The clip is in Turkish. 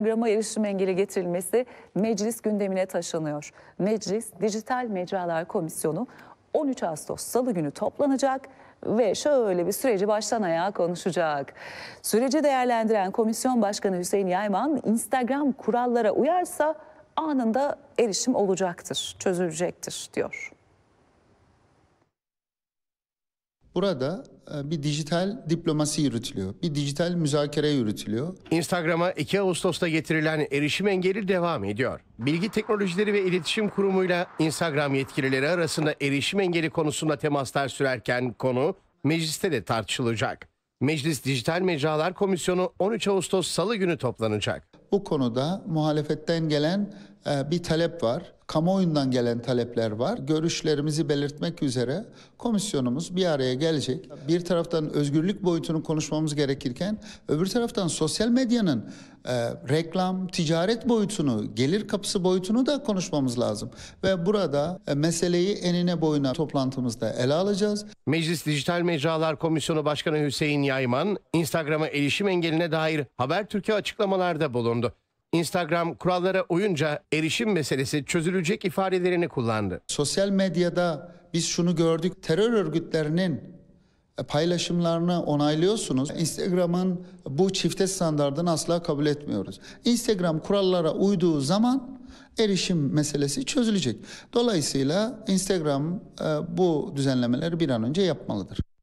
programa erişim engeli getirilmesi meclis gündemine taşınıyor. Meclis Dijital Mecralar Komisyonu 13 Ağustos Salı günü toplanacak ve şöyle bir süreci baştan ayağa konuşacak. Süreci değerlendiren Komisyon Başkanı Hüseyin Yayman, Instagram kurallara uyarsa anında erişim olacaktır, çözülecektir diyor. Burada e, bir dijital diplomasi yürütülüyor. Bir dijital müzakere yürütülüyor. Instagram'a 2 Ağustos'ta getirilen erişim engeli devam ediyor. Bilgi Teknolojileri ve İletişim Kurumu'yla Instagram yetkilileri arasında erişim engeli konusunda temaslar sürerken konu mecliste de tartışılacak. Meclis Dijital Mecralar Komisyonu 13 Ağustos Salı günü toplanacak. Bu konuda muhalefetten gelen ee, bir talep var. Kamuoyundan gelen talepler var. Görüşlerimizi belirtmek üzere komisyonumuz bir araya gelecek. Bir taraftan özgürlük boyutunu konuşmamız gerekirken öbür taraftan sosyal medyanın e, reklam, ticaret boyutunu, gelir kapısı boyutunu da konuşmamız lazım. Ve burada e, meseleyi enine boyuna toplantımızda ele alacağız. Meclis Dijital Mecralar Komisyonu Başkanı Hüseyin Yayman, Instagram'a erişim engeline dair Habertürk'e açıklamalarda bulundu. Instagram kurallara uyunca erişim meselesi çözülecek ifadelerini kullandı. Sosyal medyada biz şunu gördük. Terör örgütlerinin e, paylaşımlarını onaylıyorsunuz. Instagram'ın bu çifte standartını asla kabul etmiyoruz. Instagram kurallara uyduğu zaman erişim meselesi çözülecek. Dolayısıyla Instagram e, bu düzenlemeleri bir an önce yapmalıdır.